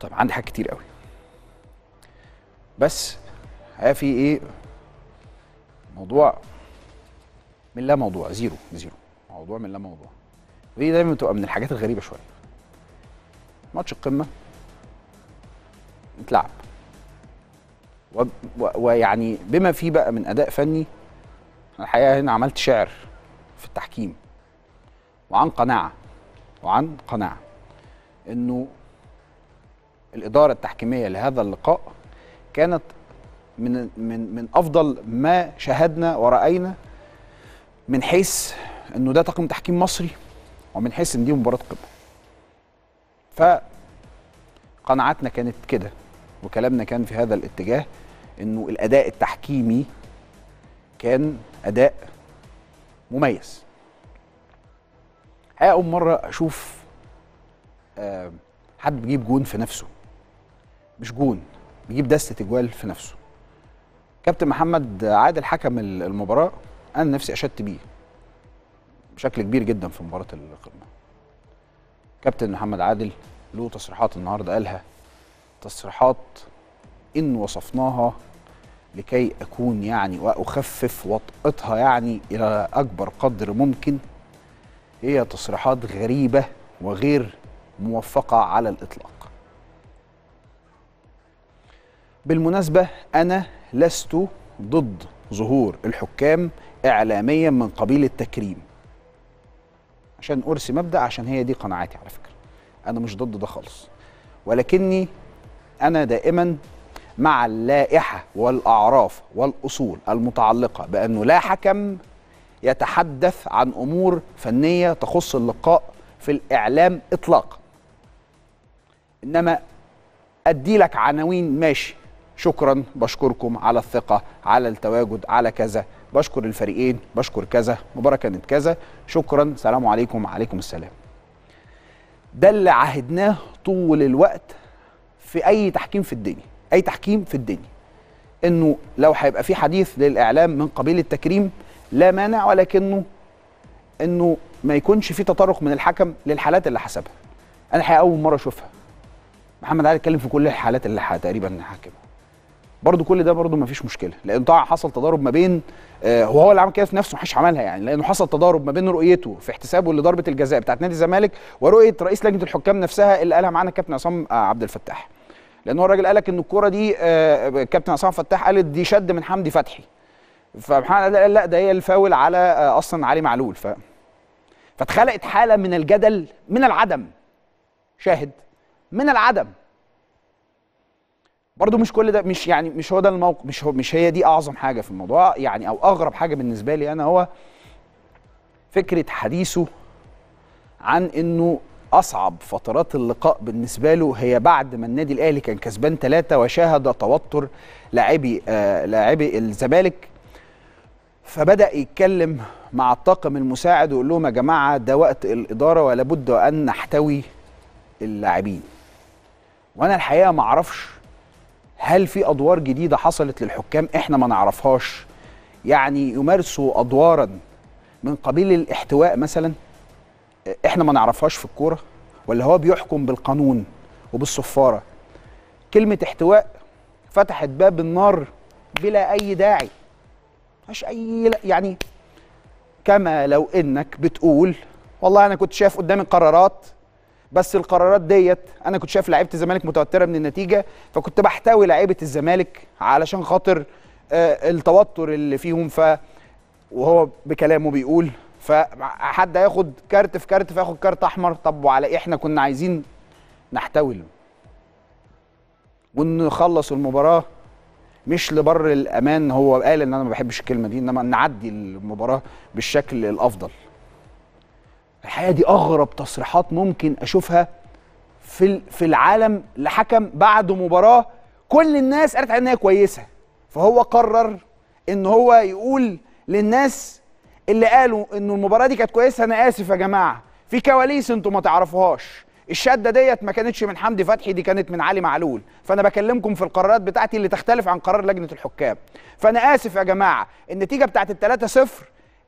طب عندي حاجات كتير قوي بس هي في ايه موضوع من لا موضوع زيرو زيرو موضوع من لا موضوع ودي دايما بتبقى من الحاجات الغريبه شويه ماتش القمه اتلعب ويعني بما فيه بقى من اداء فني الحقيقه هنا عملت شعر في التحكيم وعن قناعه وعن قناعه انه الاداره التحكيميه لهذا اللقاء كانت من من من افضل ما شاهدنا وراينا من حيث انه ده طاقم تحكيم مصري ومن حيث ان دي مباراه قمه. فقناعاتنا كانت كده وكلامنا كان في هذا الاتجاه انه الاداء التحكيمي كان اداء مميز. أول مره اشوف آه، حد بيجيب جون في نفسه مش جون بيجيب دسته اجوال في نفسه كابتن محمد عادل حكم المباراه انا نفسي اشدت بيه بشكل كبير جدا في مباراه القمه كابتن محمد عادل له تصريحات النهارده قالها تصريحات ان وصفناها لكي اكون يعني واخفف وطئتها يعني الى اكبر قدر ممكن هي تصريحات غريبه وغير موفقه على الاطلاق بالمناسبة أنا لست ضد ظهور الحكام إعلاميا من قبيل التكريم عشان أرسي مبدأ عشان هي دي قناعاتي على فكرة أنا مش ضد ده خالص ولكني أنا دائما مع اللائحة والأعراف والأصول المتعلقة بأنه لا حكم يتحدث عن أمور فنية تخص اللقاء في الإعلام إطلاقا إنما أدي لك عناوين ماشي شكرا بشكركم على الثقه على التواجد على كذا بشكر الفريقين بشكر كذا مباراه كانت كذا شكرا سلام عليكم وعليكم السلام ده اللي عهدناه طول الوقت في اي تحكيم في الدنيا اي تحكيم في الدنيا انه لو هيبقى في حديث للاعلام من قبيل التكريم لا مانع ولكنه انه ما يكونش في تطرق من الحكم للحالات اللي حسبها انا الحقيقه اول مره اشوفها محمد علي اتكلم في كل الحالات اللي تقريبا حاكمها برضو كل ده برضو مفيش مشكله لان طبعا حصل تضارب ما بين آه، وهو اللي عمل كده في نفسه محدش عملها يعني لانه حصل تضارب ما بين رؤيته في احتسابه لضربه الجزاء بتاعت نادي الزمالك ورؤيه رئيس لجنه الحكام نفسها اللي قالها معانا الكابتن عصام آه، عبد الفتاح لان هو الراجل قال لك ان الكوره دي آه، كابتن عصام فتاح قال دي شد من حمدي فتحي فمحمد قال لا ده هي الفاول على اصلا علي معلول ف فاتخلقت حاله من الجدل من العدم شاهد من العدم برضو مش كل ده مش يعني مش هو ده الموقف مش هو مش هي دي اعظم حاجه في الموضوع يعني او اغرب حاجه بالنسبه لي انا هو فكره حديثه عن انه اصعب فترات اللقاء بالنسبه له هي بعد ما النادي الاهلي كان كسبان ثلاثة وشاهد توتر لاعبي آه، لاعبي الزمالك فبدا يتكلم مع الطاقم المساعد ويقول لهم يا جماعه ده وقت الاداره ولا بد ان نحتوي اللاعبين وانا الحقيقه ما اعرفش هل في ادوار جديده حصلت للحكام احنا ما نعرفهاش يعني يمارسوا ادوارا من قبيل الاحتواء مثلا احنا ما نعرفهاش في الكوره ولا هو بيحكم بالقانون وبالصفاره كلمه احتواء فتحت باب النار بلا اي داعي مش اي يعني كما لو انك بتقول والله انا كنت شايف قدامي قرارات بس القرارات ديت انا كنت شايف لعيبه الزمالك متوتره من النتيجه فكنت بحتوي لعيبه الزمالك علشان خاطر آه، التوتر اللي فيهم ف وهو بكلامه بيقول فحد هياخد كارت في كارت فياخد كارت احمر طب وعلى ايه احنا كنا عايزين نحتوي ونخلص المباراه مش لبر الامان هو قال ان انا ما بحبش الكلمه دي انما نعدي المباراه بالشكل الافضل الحقيقه دي اغرب تصريحات ممكن اشوفها في في العالم لحكم بعد مباراه كل الناس قالت عليها كويسه فهو قرر ان هو يقول للناس اللي قالوا ان المباراه دي كانت كويسه انا اسف يا جماعه في كواليس انتم ما تعرفوهاش الشده ديت ما كانتش من حمدي فتحي دي كانت من علي معلول فانا بكلمكم في القرارات بتاعتي اللي تختلف عن قرار لجنه الحكام فانا اسف يا جماعه النتيجه بتاعت ال 3 0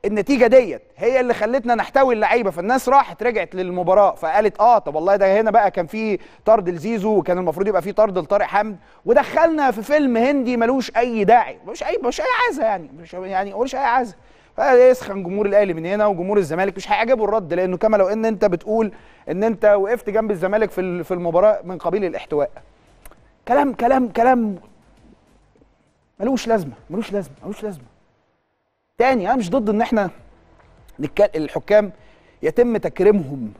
النتيجه ديت هي اللي خلتنا نحتوي اللعيبه فالناس راحت رجعت للمباراه فقالت اه طب والله ده هنا بقى كان في طرد لزيزو وكان المفروض يبقى في طرد لطارق حمد ودخلنا في فيلم هندي ملوش اي داعي ملوش اي ملوش اي عزه يعني مش يعني ملوش اي يعني عزه فيسخن جمهور الاهلي من هنا وجمهور الزمالك مش هيعجبه الرد لانه كما لو ان انت بتقول ان انت وقفت جنب الزمالك في في المباراه من قبيل الاحتواء كلام كلام كلام ملوش لازمه ملوش لازمه ملوش لازمه تاني انا مش ضد ان احنا الحكام يتم تكريمهم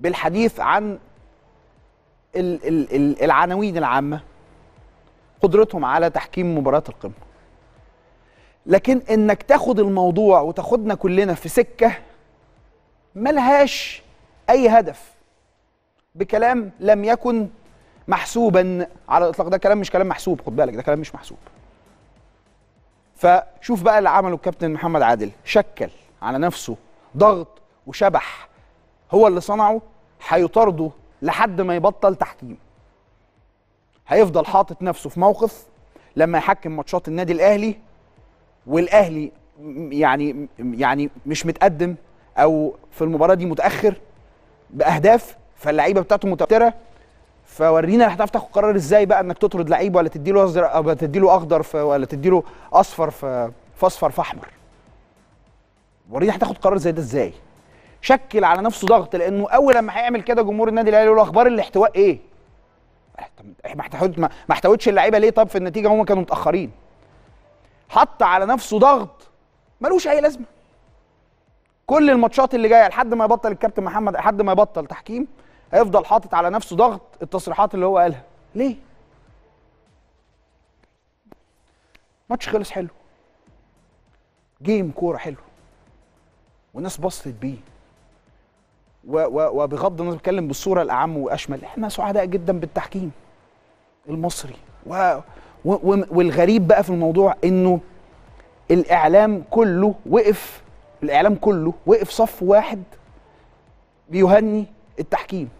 بالحديث عن العناوين العامه قدرتهم على تحكيم مباراه القمه لكن انك تاخد الموضوع وتاخدنا كلنا في سكه ملهاش اي هدف بكلام لم يكن محسوبا على الاطلاق ده كلام مش كلام محسوب خد بالك ده كلام مش محسوب فشوف بقى اللي عمله الكابتن محمد عادل شكل على نفسه ضغط وشبح هو اللي صنعه هيطارده لحد ما يبطل تحكيم هيفضل حاطط نفسه في موقف لما يحكم ماتشات النادي الاهلي والاهلي يعني يعني مش متقدم او في المباراه دي متاخر باهداف فاللعيبه بتاعته متوتره فورينا هتعرف تاخد قرار ازاي بقى انك تطرد لعيب ولا تديله ازرق ولا تديله اخضر ولا تديله اصفر في اصفر في احمر ورينا هتاخد قرار زي ده ازاي شكل على نفسه ضغط لانه اول لما هيعمل كده جمهور النادي الاهلي يقول اخبار الاحتواء ايه ما احتوت ما احتوتش اللعيبه ليه طب في النتيجه هم كانوا متاخرين حط على نفسه ضغط ملوش اي لازمه كل الماتشات اللي جايه لحد ما يبطل الكابتن محمد لحد ما يبطل تحكيم هيفضل حاطط على نفسه ضغط التصريحات اللي هو قالها ليه ماتش خلص حلو جيم كوره حلو والناس بصت بيه وبغض النظر بتكلم بالصوره الاعم واشمل احنا سعداء جدا بالتحكيم المصري و... و... والغريب بقى في الموضوع انه الاعلام كله وقف الاعلام كله وقف صف واحد بيهني التحكيم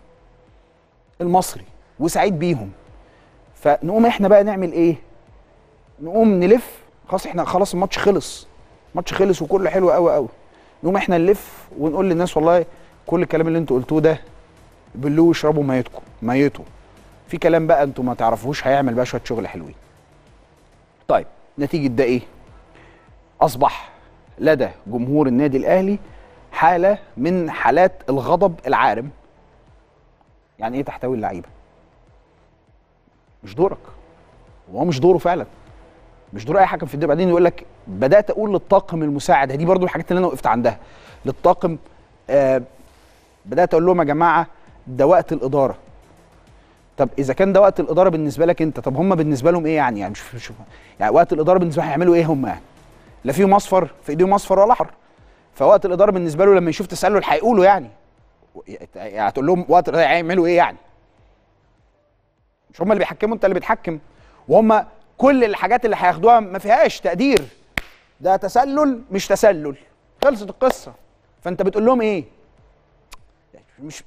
المصري وسعيد بيهم فنقوم احنا بقى نعمل ايه نقوم نلف خلاص احنا خلاص الماتش خلص الماتش خلص وكله حلو قوي قوي نقوم احنا نلف ونقول للناس والله كل الكلام اللي انتوا قلتوه ده بلوه واشربوا ميتكم ميته في كلام بقى انتوا ما تعرفوش هيعمل بقى شويه شغل حلوين طيب نتيجه ده ايه اصبح لدى جمهور النادي الاهلي حاله من حالات الغضب العارم يعني ايه تحتوي اللعيبه مش دورك وهو مش دوره فعلا مش دور اي حكم في الدوري بعدين يقول لك بدات اقول للطاقم المساعد دي برضو الحاجات اللي انا وقفت عندها للطاقم آه بدات اقول لهم يا جماعه ده وقت الاداره طب اذا كان ده وقت الاداره بالنسبه لك انت طب هم بالنسبه لهم ايه يعني يعني مش شوف يعني وقت الاداره بالنسبه لهم هيعملوا ايه هم يعني لا فيهم اصفر في ايديهم اصفر ولا احمر فوقت الاداره بالنسبه له لما يشوف تساله هيقوله يعني هتقول لهم وقت هيعملوا ايه يعني؟ مش هم اللي بيحكموا انت اللي بتحكم وهم كل الحاجات اللي هياخدوها ما فيهاش تقدير ده تسلل مش تسلل خلصت القصه فانت بتقول لهم ايه؟ مش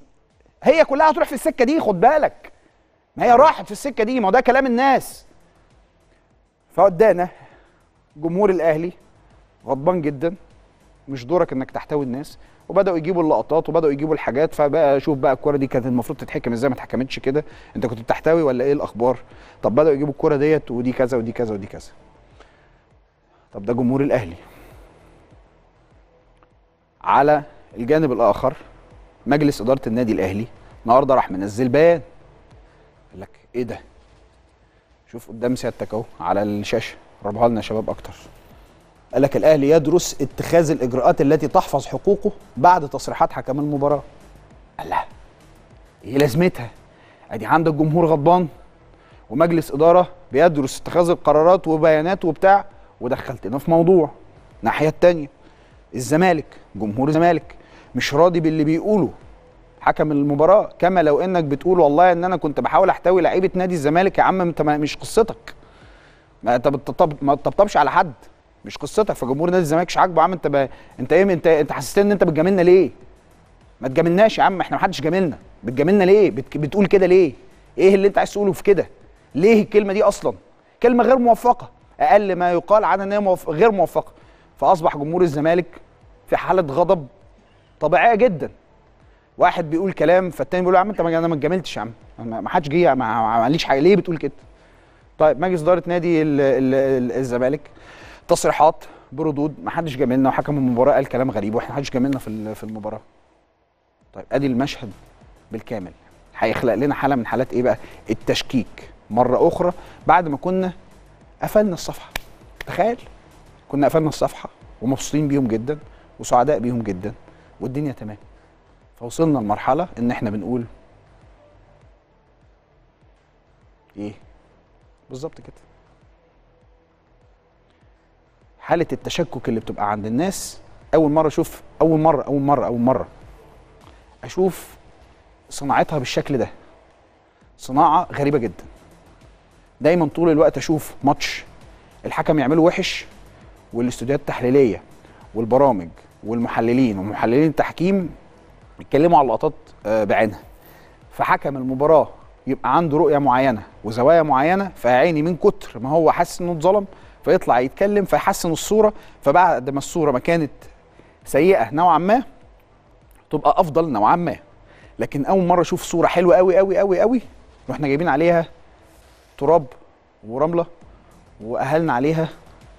هي كلها هتروح في السكه دي خد بالك ما هي راحت في السكه دي ما ده كلام الناس فقدانا جمهور الاهلي غضبان جدا مش دورك انك تحتوي الناس وبداوا يجيبوا اللقطات وبداوا يجيبوا الحاجات فبقى شوف بقى الكوره دي كانت المفروض تتحكم ازاي ما اتحكمتش كده انت كنت بتحتوي ولا ايه الاخبار طب بداوا يجيبوا الكوره ديت ودي كذا ودي كذا ودي كذا طب ده جمهور الاهلي على الجانب الاخر مجلس اداره النادي الاهلي النهارده راح منزل بيان قال لك ايه ده شوف قدام سيادتك اهو على الشاشه ربها لنا شباب اكتر قال لك الاهلي يدرس اتخاذ الاجراءات التي تحفظ حقوقه بعد تصريحات حكم المباراه قال لا ايه لازمتها ادي عندك جمهور غضبان ومجلس اداره بيدرس اتخاذ القرارات وبيانات وبتاع ودخلتنا في موضوع الناحيه الثانيه الزمالك جمهور الزمالك مش راضي باللي بيقوله حكم المباراه كما لو انك بتقول والله ان انا كنت بحاول احتوي لعيبه نادي الزمالك يا عم انت مش قصتك ما انت ما تطبطبش على حد مش قصتك فجمهور نادي الزمالك مش عاجبه يا عم انت ب... انت ايه انت انت حسستني ان انت بتجاملنا ليه؟ ما تجاملناش يا عم احنا ما حدش جاملنا بتجاملنا ليه؟ بت... بتقول كده ليه؟ ايه اللي انت عايز تقوله في كده؟ ليه الكلمه دي اصلا؟ كلمه غير موفقه اقل ما يقال عنها ان هي موف... غير موفقه فاصبح جمهور الزمالك في حاله غضب طبيعيه جدا واحد بيقول كلام فالتاني بيقول يا عم انت ما انا ما اتجاملتش يا عم ما حدش جه ما عمليش حاجه ليه بتقول كده؟ طيب مجلس اداره نادي الزمالك تصريحات بردود ما حدش جاملنا وحكم المباراه قال كلام غريب واحنا ما حدش جاملنا في في المباراه طيب ادي المشهد بالكامل هيخلق لنا حاله من حالات ايه بقى التشكيك مره اخرى بعد ما كنا قفلنا الصفحه تخيل كنا قفلنا الصفحه ومبسوطين بيهم جدا وسعداء بيهم جدا والدنيا تمام فوصلنا لمرحله ان احنا بنقول ايه بالظبط كده حاله التشكك اللي بتبقى عند الناس اول مره اشوف اول مره اول مره اول مره اشوف صناعتها بالشكل ده صناعه غريبه جدا دايما طول الوقت اشوف ماتش الحكم يعمله وحش والاستوديوهات التحليليه والبرامج والمحللين ومحللين التحكيم يتكلموا على اللقطات آه، بعينها فحكم المباراه يبقى عنده رؤيه معينه وزوايا معينه فيا عيني من كتر ما هو حاسس انه اتظلم فيطلع يتكلم فيحسن الصوره فبعد ما الصوره ما كانت سيئه نوعا ما تبقى افضل نوعا ما لكن اول مره اشوف صوره حلوه قوي قوي قوي قوي واحنا جايبين عليها تراب ورمله واهلنا عليها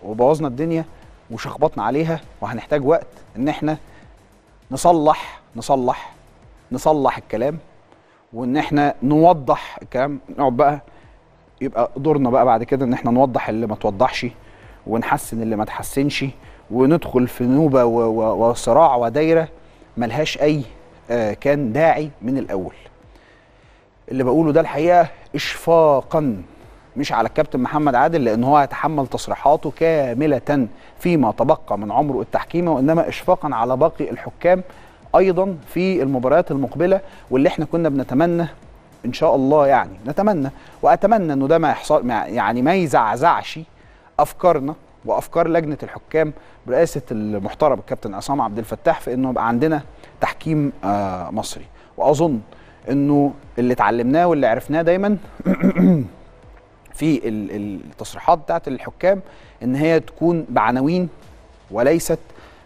وبوظنا الدنيا وشخبطنا عليها وهنحتاج وقت ان احنا نصلح نصلح نصلح الكلام وان احنا نوضح الكلام نقعد بقى يبقى دورنا بقى بعد كده ان احنا نوضح اللي ما توضحش ونحسن اللي ما تحسنش وندخل في نوبه وصراع ودايره ملهاش اي آه، كان داعي من الاول اللي بقوله ده الحقيقه اشفاقا مش على الكابتن محمد عادل لان هو هيتحمل تصريحاته كامله فيما تبقى من عمره التحكيمي وانما اشفاقا على باقي الحكام ايضا في المباريات المقبله واللي احنا كنا بنتمنى ان شاء الله يعني نتمنى واتمنى انه ده ما يحصل يعني ما يزعزعش افكارنا وافكار لجنه الحكام برئاسه المحترم الكابتن عصام عبد الفتاح في انه يبقى عندنا تحكيم آه، مصري واظن انه اللي اتعلمناه واللي عرفناه دايما في التصريحات بتاعت الحكام ان هي تكون بعناوين وليست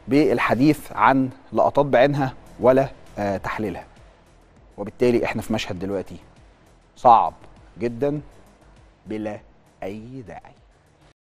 بالحديث عن لقطات بعينها ولا آه، تحليلها وبالتالي احنا في مشهد دلوقتي صعب جدا بلا اي داعي